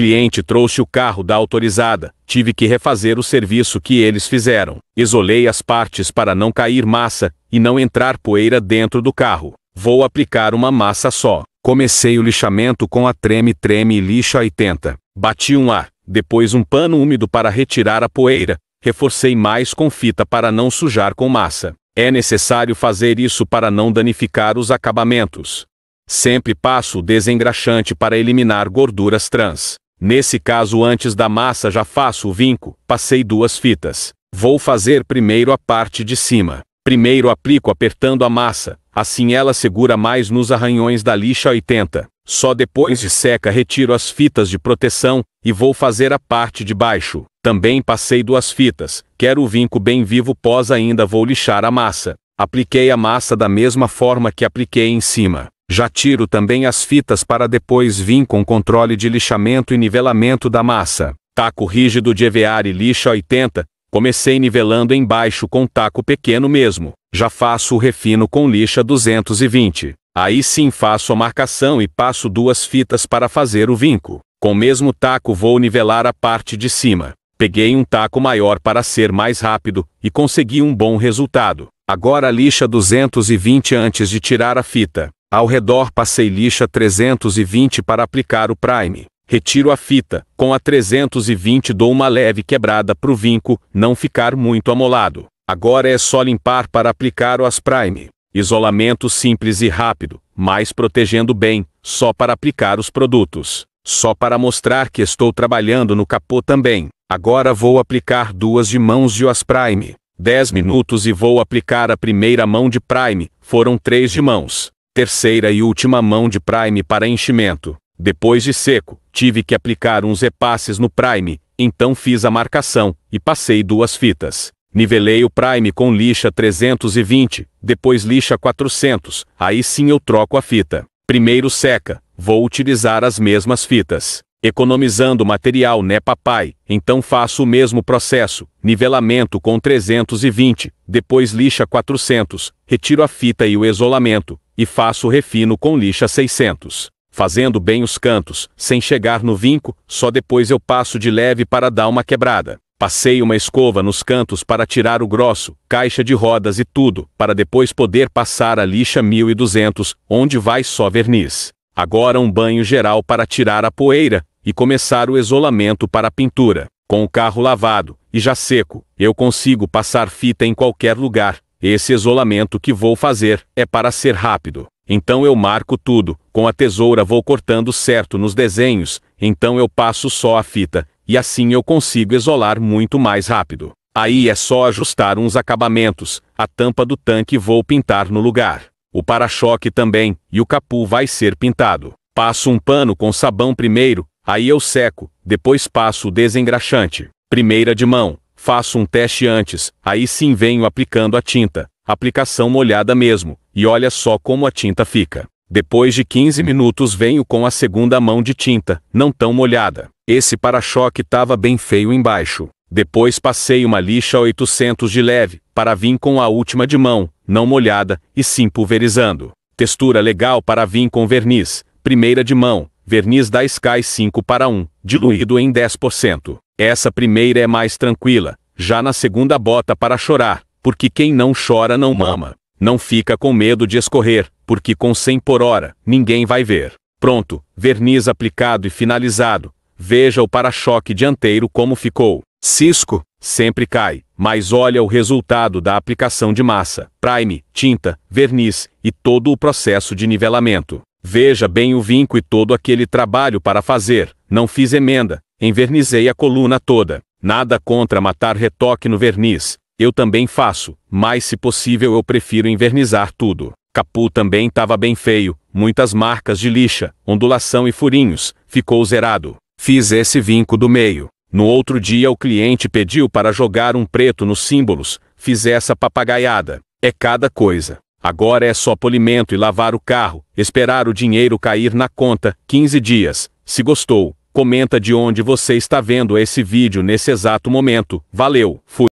cliente trouxe o carro da autorizada, tive que refazer o serviço que eles fizeram. Isolei as partes para não cair massa e não entrar poeira dentro do carro. Vou aplicar uma massa só. Comecei o lixamento com a Treme Treme e Lixa 80. Bati um ar, depois um pano úmido para retirar a poeira. Reforcei mais com fita para não sujar com massa. É necessário fazer isso para não danificar os acabamentos. Sempre passo o desengraxante para eliminar gorduras trans. Nesse caso, antes da massa já faço o vinco, passei duas fitas. Vou fazer primeiro a parte de cima. Primeiro aplico apertando a massa, assim ela segura mais nos arranhões da lixa 80. Só depois de seca retiro as fitas de proteção e vou fazer a parte de baixo. Também passei duas fitas, quero o vinco bem vivo pós ainda vou lixar a massa. Apliquei a massa da mesma forma que apliquei em cima. Já tiro também as fitas para depois vir com controle de lixamento e nivelamento da massa. Taco rígido de EVAR e lixa 80, comecei nivelando embaixo com taco pequeno mesmo. Já faço o refino com lixa 220. Aí sim faço a marcação e passo duas fitas para fazer o vinco. Com o mesmo taco vou nivelar a parte de cima. Peguei um taco maior para ser mais rápido e consegui um bom resultado. Agora lixa 220 antes de tirar a fita. Ao redor passei lixa 320 para aplicar o prime. Retiro a fita, com a 320 dou uma leve quebrada pro vinco, não ficar muito amolado. Agora é só limpar para aplicar o as prime. Isolamento simples e rápido, mas protegendo bem, só para aplicar os produtos. Só para mostrar que estou trabalhando no capô também. Agora vou aplicar duas de mãos de as prime. 10 minutos e vou aplicar a primeira mão de prime, foram três de mãos terceira e última mão de prime para enchimento. Depois de seco, tive que aplicar uns repasses no prime, então fiz a marcação e passei duas fitas. Nivelei o prime com lixa 320, depois lixa 400, aí sim eu troco a fita. Primeiro seca, vou utilizar as mesmas fitas. Economizando material, né, papai? Então faço o mesmo processo: nivelamento com 320, depois lixa 400, retiro a fita e o isolamento, e faço o refino com lixa 600. Fazendo bem os cantos, sem chegar no vinco, só depois eu passo de leve para dar uma quebrada. Passei uma escova nos cantos para tirar o grosso, caixa de rodas e tudo, para depois poder passar a lixa 1200, onde vai só verniz. Agora um banho geral para tirar a poeira, e começar o isolamento para a pintura. Com o carro lavado e já seco, eu consigo passar fita em qualquer lugar. Esse isolamento que vou fazer é para ser rápido. Então eu marco tudo, com a tesoura vou cortando certo nos desenhos, então eu passo só a fita, e assim eu consigo isolar muito mais rápido. Aí é só ajustar uns acabamentos, a tampa do tanque vou pintar no lugar. O para-choque também, e o capu vai ser pintado. Passo um pano com sabão primeiro, Aí eu seco, depois passo o desengraxante. Primeira de mão, faço um teste antes, aí sim venho aplicando a tinta. Aplicação molhada mesmo, e olha só como a tinta fica. Depois de 15 minutos venho com a segunda mão de tinta, não tão molhada. Esse para-choque tava bem feio embaixo. Depois passei uma lixa 800 de leve, para vir com a última de mão, não molhada, e sim pulverizando. Textura legal para vir com verniz, primeira de mão, Verniz da Sky 5 para 1, diluído em 10%. Essa primeira é mais tranquila, já na segunda bota para chorar, porque quem não chora não mama. Não fica com medo de escorrer, porque com 100 por hora, ninguém vai ver. Pronto, verniz aplicado e finalizado. Veja o para-choque dianteiro como ficou. Cisco, sempre cai, mas olha o resultado da aplicação de massa, prime, tinta, verniz e todo o processo de nivelamento. Veja bem o vinco e todo aquele trabalho para fazer. Não fiz emenda, envernizei a coluna toda. Nada contra matar retoque no verniz. Eu também faço, mas se possível eu prefiro envernizar tudo. Capu também estava bem feio, muitas marcas de lixa, ondulação e furinhos, ficou zerado. Fiz esse vinco do meio. No outro dia o cliente pediu para jogar um preto nos símbolos, fiz essa papagaiada. É cada coisa. Agora é só polimento e lavar o carro, esperar o dinheiro cair na conta, 15 dias. Se gostou, comenta de onde você está vendo esse vídeo nesse exato momento. Valeu, fui.